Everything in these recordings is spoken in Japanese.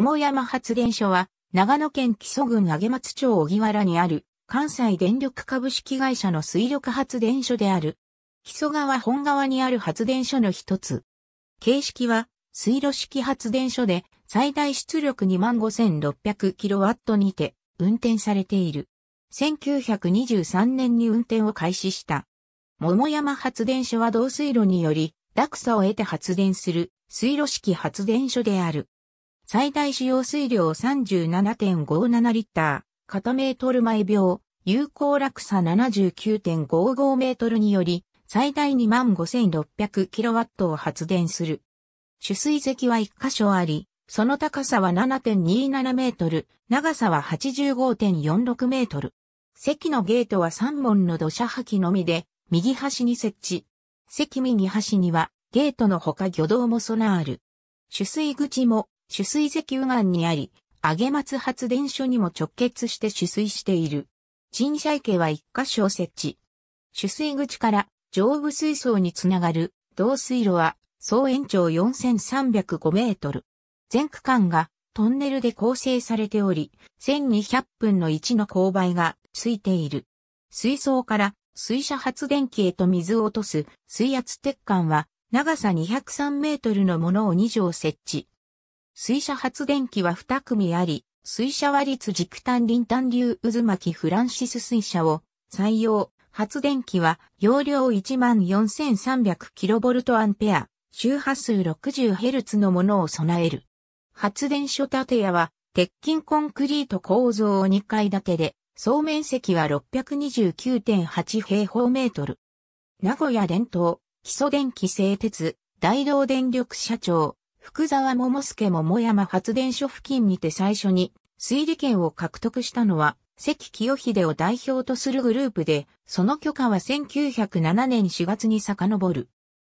桃山発電所は、長野県木曽郡上松町荻原にある、関西電力株式会社の水力発電所である。木曽川本川にある発電所の一つ。形式は、水路式発電所で、最大出力 25,600kW にて、運転されている。1923年に運転を開始した。桃山発電所は導水路により、落差を得て発電する水路式発電所である。最大使用水量37.57リッター、片メートル毎秒、有効落差79.55メートルにより、最大25,600キロワットを発電する。取水石は1箇所あり、その高さは7.27メートル、長さは85.46メートル。席のゲートは3門の土砂破棄のみで、右端に設置。席右端には、ゲートのほか魚道も備わる。取水口も取水石右岸にあり、上松発電所にも直結して取水している。陳社池は一箇所設置。取水口から上部水槽につながる導水路は総延長4305メートル。全区間がトンネルで構成されており、1200分の1の勾配がついている。水槽から水車発電機へと水を落とす水圧鉄管は長さ203メートルのものを2畳設置。水車発電機は2組あり、水車は率軸単輪単流渦巻きフランシス水車を採用。発電機は容量 14,300kV 周波数 60Hz のものを備える。発電所建屋は鉄筋コンクリート構造を2階建てで、総面積は629.8平方メートル。名古屋電灯、基礎電気製鉄、大道電力社長、福沢桃助桃山発電所付近にて最初に推理権を獲得したのは関清秀を代表とするグループで、その許可は1907年4月に遡る。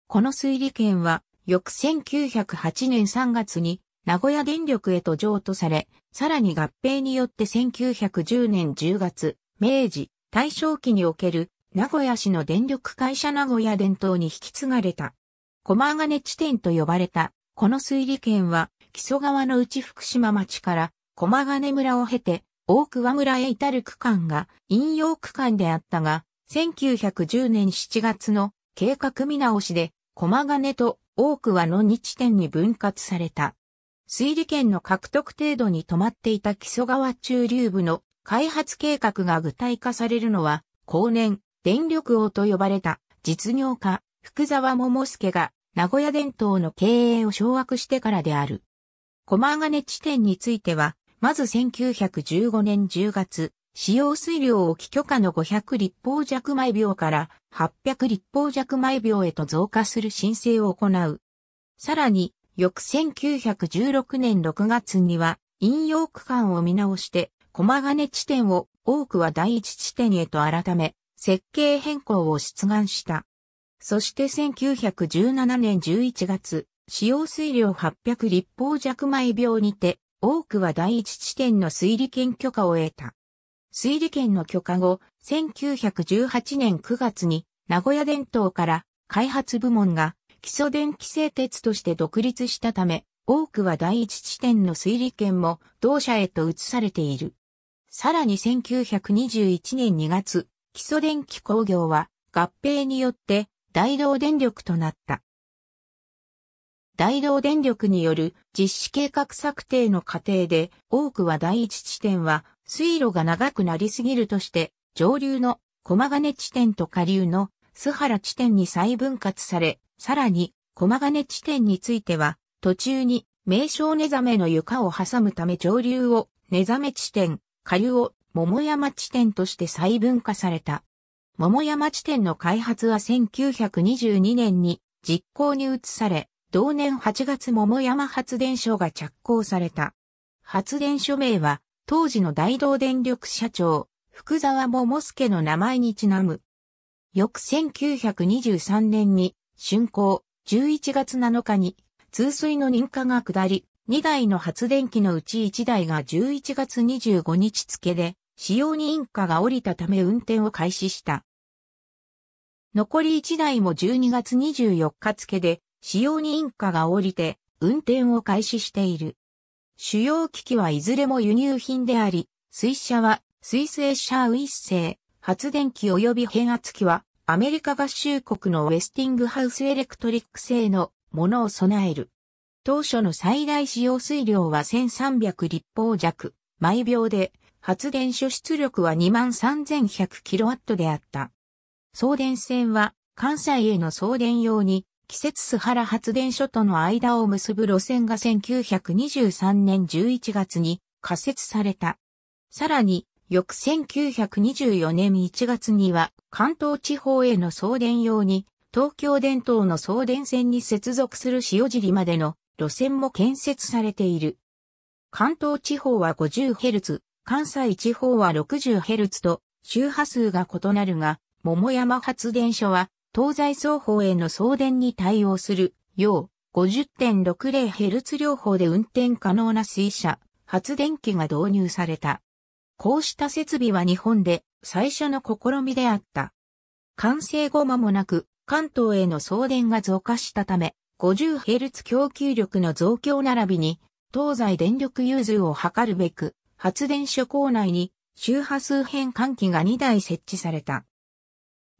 この推理権は、翌1908年3月に名古屋電力へと譲渡され、さらに合併によって1910年10月、明治、大正期における名古屋市の電力会社名古屋伝統に引き継がれた。駒金地点と呼ばれたこの水利圏は、木曽川の内福島町から駒金村を経て、大桑村へ至る区間が引用区間であったが、1910年7月の計画見直しで、駒金と大桑の2地点に分割された。水利券の獲得程度に止まっていた木曽川中流部の開発計画が具体化されるのは、後年、電力王と呼ばれた実業家、福沢桃介が名古屋伝統の経営を掌握してからである。駒金地点については、まず1915年10月、使用水量を起許可の500立方弱毎秒から800立方弱毎秒へと増加する申請を行う。さらに、翌1916年6月には、引用区間を見直して、駒金地点を多くは第一地点へと改め、設計変更を出願した。そして1917年11月、使用水量800立方弱米病にて、多くは第一地点の水利権許可を得た。水利権の許可後、1918年9月に、名古屋電灯から開発部門が基礎電気製鉄として独立したため、多くは第一地点の水利権も同社へと移されている。さらに1921年2月、基礎電気工業は合併によって大同電力となった。大同電力による実施計画策定の過程で多くは第一地点は水路が長くなりすぎるとして上流の駒金地点と下流の須原地点に再分割され、さらに駒金地点については途中に名称ネ覚めの床を挟むため上流をネ覚め地点、下流を桃山地点として再分化された。桃山地点の開発は1922年に実行に移され、同年8月桃山発電所が着工された。発電所名は、当時の大同電力社長、福沢桃介の名前にちなむ。翌1923年に、竣工、11月7日に、通水の認可が下り、2台の発電機のうち1台が11月25日付で、使用に認可が下りたため運転を開始した。残り1台も12月24日付で、使用に認可が降りて、運転を開始している。主要機器はいずれも輸入品であり、水車は、ススイエッシャーウィッセイ、発電機及び変圧機は、アメリカ合衆国のウェスティングハウスエレクトリック製のものを備える。当初の最大使用水量は1300立方弱、毎秒で、発電所出力は 23100kW であった。送電線は関西への送電用に、季節須原発電所との間を結ぶ路線が1923年11月に仮設された。さらに、翌1924年1月には関東地方への送電用に東京電灯の送電線に接続する塩尻までの路線も建設されている。関東地方は 50Hz、関西地方は 60Hz と周波数が異なるが、桃山発電所は、東西双方への送電に対応する、よう、50.60Hz 両方で運転可能な水車、発電機が導入された。こうした設備は日本で最初の試みであった。完成後間もなく、関東への送電が増加したため、50Hz 供給力の増強並びに、東西電力融通を図るべく、発電所構内に周波数変換器が2台設置された。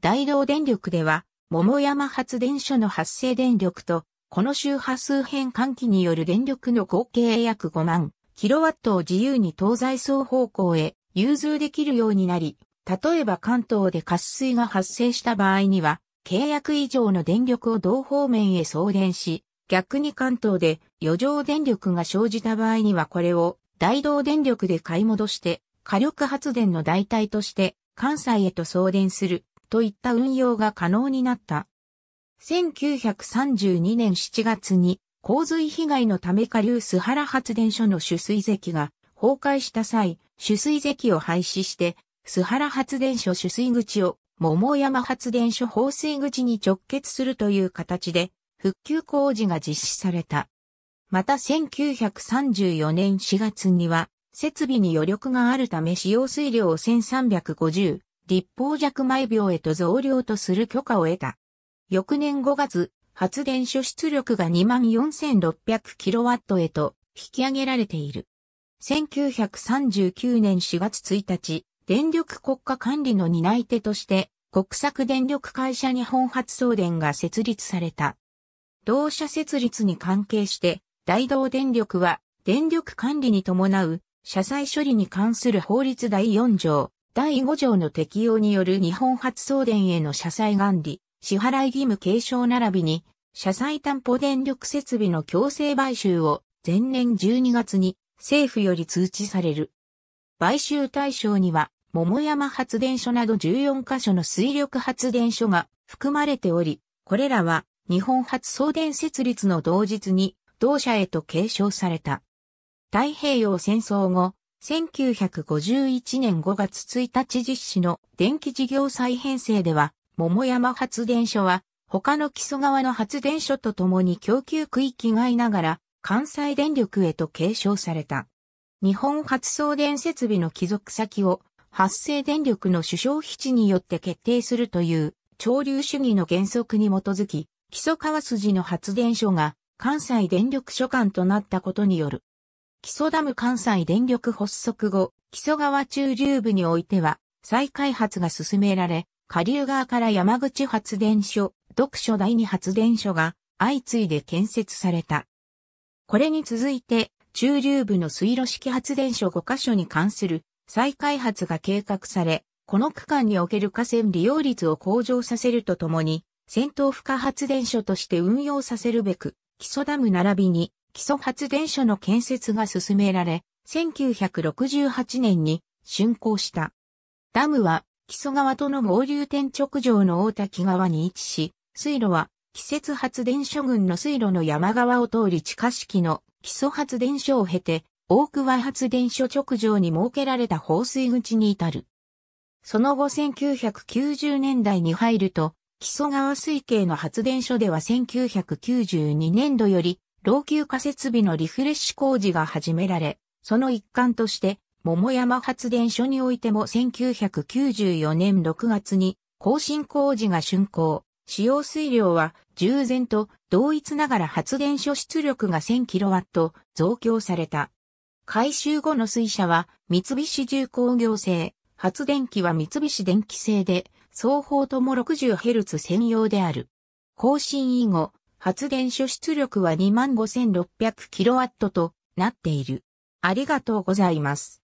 大同電力では、桃山発電所の発生電力と、この周波数変換器による電力の合計約5万キロワットを自由に東西双方向へ融通できるようになり、例えば関東で渇水が発生した場合には、契約以上の電力を同方面へ送電し、逆に関東で余剰電力が生じた場合にはこれを大同電力で買い戻して火力発電の代替として関西へと送電するといった運用が可能になった。1932年7月に洪水被害のため下流須原発電所の取水堰が崩壊した際、取水堰を廃止して、須原発電所取水口を桃山発電所放水口に直結するという形で、復旧工事が実施された。また1934年4月には、設備に余力があるため使用水量を1350立法弱毎秒へと増量とする許可を得た。翌年5月、発電所出力が 24,600kW へと引き上げられている。1939年4月1日、電力国家管理の担い手として、国策電力会社日本発送電が設立された。同社設立に関係して、大同電力は電力管理に伴う社債処理に関する法律第4条、第5条の適用による日本発送電への社債管理、支払い義務継承並びに、社債担保電力設備の強制買収を前年12月に政府より通知される。買収対象には、桃山発電所など14カ所の水力発電所が含まれており、これらは日本発送電設立の同日に同社へと継承された。太平洋戦争後、1951年5月1日実施の電気事業再編成では、桃山発電所は、他の基礎川の発電所と共に供給区域外ながら、関西電力へと継承された。日本発送電設備の帰属先を発生電力の主張基地によって決定するという潮流主義の原則に基づき、基礎川筋の発電所が関西電力所管となったことによる木曽ダム関西電力発足後、木曽川中流部においては、再開発が進められ、下流側から山口発電所、読書第二発電所が相次いで建設された。これに続いて、中流部の水路式発電所5カ所に関する再開発が計画され、この区間における河川利用率を向上させるとともに、戦闘負荷発電所として運用させるべく、基礎ダム並びに基礎発電所の建設が進められ、1968年に竣工した。ダムは基礎川との合流点直上の大滝川に位置し、水路は季節発電所群の水路の山側を通り地下式の基礎発電所を経て、大桑発電所直上に設けられた放水口に至る。その後1990年代に入ると、基礎川水系の発電所では1992年度より老朽化設備のリフレッシュ工事が始められ、その一環として、桃山発電所においても1994年6月に更新工事が竣工。使用水量は従前と同一ながら発電所出力が 1000kW 増強された。改修後の水車は三菱重工業製、発電機は三菱電機製で、双方とも 60Hz 専用である。更新以後、発電所出力は 25,600kW となっている。ありがとうございます。